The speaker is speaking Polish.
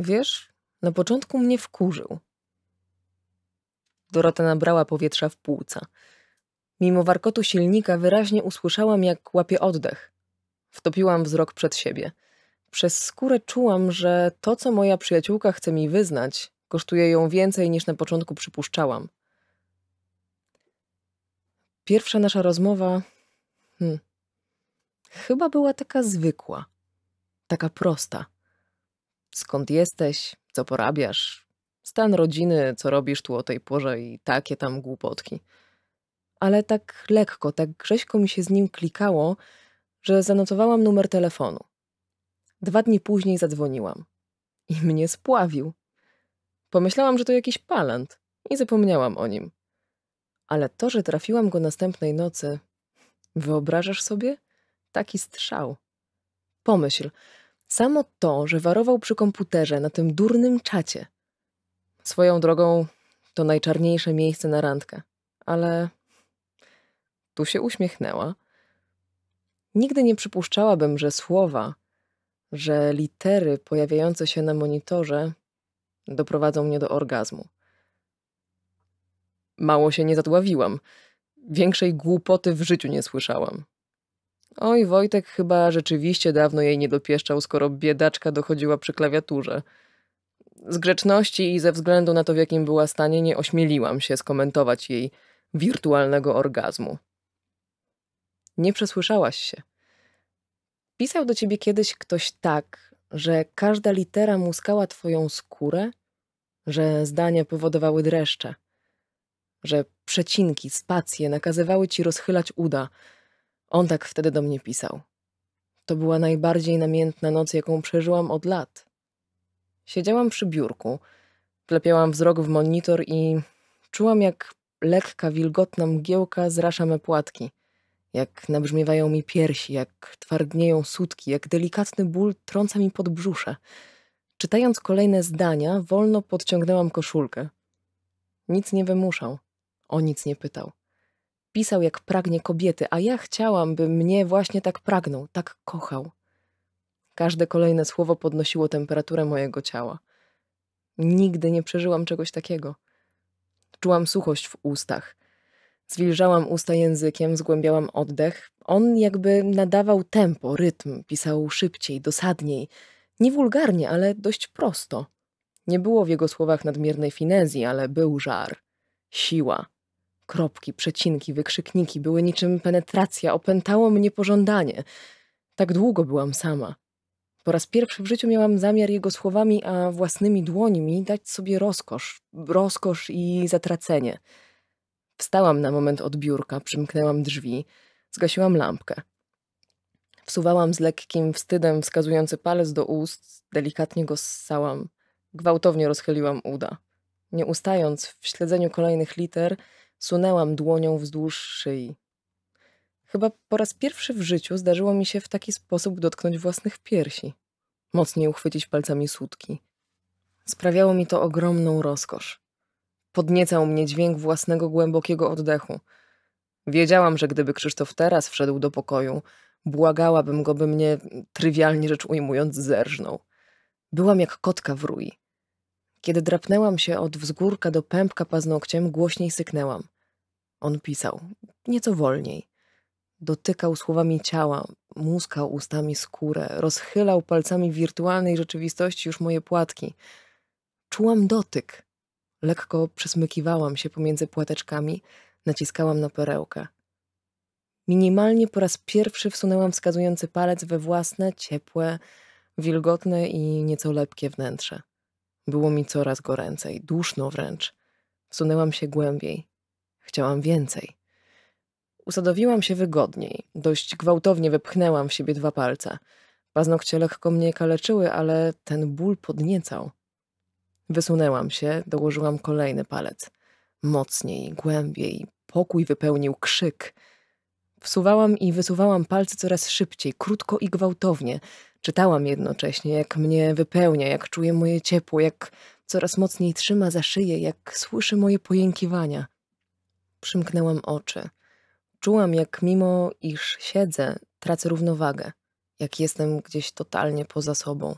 Wiesz, na początku mnie wkurzył. Dorota nabrała powietrza w płuca. Mimo warkotu silnika wyraźnie usłyszałam, jak łapie oddech. Wtopiłam wzrok przed siebie. Przez skórę czułam, że to, co moja przyjaciółka chce mi wyznać, kosztuje ją więcej niż na początku przypuszczałam. Pierwsza nasza rozmowa hmm, chyba była taka zwykła, taka prosta skąd jesteś, co porabiasz, stan rodziny, co robisz tu o tej porze i takie tam głupotki. Ale tak lekko, tak grześko mi się z nim klikało, że zanotowałam numer telefonu. Dwa dni później zadzwoniłam. I mnie spławił. Pomyślałam, że to jakiś palant i zapomniałam o nim. Ale to, że trafiłam go następnej nocy, wyobrażasz sobie? Taki strzał. Pomyśl, Samo to, że warował przy komputerze na tym durnym czacie. Swoją drogą to najczarniejsze miejsce na randkę, ale tu się uśmiechnęła. Nigdy nie przypuszczałabym, że słowa, że litery pojawiające się na monitorze doprowadzą mnie do orgazmu. Mało się nie zadławiłam. Większej głupoty w życiu nie słyszałam. Oj, Wojtek chyba rzeczywiście dawno jej nie dopieszczał, skoro biedaczka dochodziła przy klawiaturze. Z grzeczności i ze względu na to, w jakim była stanie, nie ośmieliłam się skomentować jej wirtualnego orgazmu. Nie przesłyszałaś się. Pisał do ciebie kiedyś ktoś tak, że każda litera muskała twoją skórę, że zdania powodowały dreszcze, że przecinki, spacje nakazywały ci rozchylać uda – on tak wtedy do mnie pisał. To była najbardziej namiętna noc, jaką przeżyłam od lat. Siedziałam przy biurku, wlepiałam wzrok w monitor i czułam, jak lekka, wilgotna mgiełka zrasza me płatki, jak nabrzmiewają mi piersi, jak twardnieją sutki, jak delikatny ból trąca mi pod brzusze. Czytając kolejne zdania, wolno podciągnęłam koszulkę. Nic nie wymuszał, o nic nie pytał pisał, jak pragnie kobiety, a ja chciałam, by mnie właśnie tak pragnął, tak kochał. Każde kolejne słowo podnosiło temperaturę mojego ciała. Nigdy nie przeżyłam czegoś takiego. Czułam suchość w ustach. Zwilżałam usta językiem, zgłębiałam oddech. On jakby nadawał tempo, rytm, pisał szybciej, dosadniej. Nie wulgarnie, ale dość prosto. Nie było w jego słowach nadmiernej finezji, ale był żar. Siła, Kropki, przecinki, wykrzykniki były niczym penetracja, opętało mnie pożądanie. Tak długo byłam sama. Po raz pierwszy w życiu miałam zamiar jego słowami, a własnymi dłońmi dać sobie rozkosz, rozkosz i zatracenie. Wstałam na moment od biurka, przymknęłam drzwi, zgasiłam lampkę. Wsuwałam z lekkim wstydem wskazujący palec do ust, delikatnie go ssałam. Gwałtownie rozchyliłam uda. Nie ustając w śledzeniu kolejnych liter, Sunęłam dłonią wzdłuż szyi. Chyba po raz pierwszy w życiu zdarzyło mi się w taki sposób dotknąć własnych piersi, mocniej uchwycić palcami sutki. Sprawiało mi to ogromną rozkosz. Podniecał mnie dźwięk własnego głębokiego oddechu. Wiedziałam, że gdyby Krzysztof teraz wszedł do pokoju, błagałabym go, by mnie, mm, trywialnie rzecz ujmując, zerżnął. Byłam jak kotka w rui. Kiedy drapnęłam się od wzgórka do pępka paznokciem, głośniej syknęłam. On pisał, nieco wolniej. Dotykał słowami ciała, muskał ustami skórę, rozchylał palcami wirtualnej rzeczywistości już moje płatki. Czułam dotyk. Lekko przesmykiwałam się pomiędzy płateczkami, naciskałam na perełkę. Minimalnie po raz pierwszy wsunęłam wskazujący palec we własne, ciepłe, wilgotne i nieco lepkie wnętrze. Było mi coraz goręcej, duszno wręcz. Wsunęłam się głębiej. Chciałam więcej. Usadowiłam się wygodniej. Dość gwałtownie wepchnęłam w siebie dwa palce. Paznokcie lekko mnie kaleczyły, ale ten ból podniecał. Wysunęłam się, dołożyłam kolejny palec. Mocniej, głębiej. Pokój wypełnił krzyk – Wsuwałam i wysuwałam palce coraz szybciej, krótko i gwałtownie. Czytałam jednocześnie, jak mnie wypełnia, jak czuję moje ciepło, jak coraz mocniej trzyma za szyję, jak słyszy moje pojękiwania. Przymknęłam oczy. Czułam, jak mimo iż siedzę, tracę równowagę, jak jestem gdzieś totalnie poza sobą.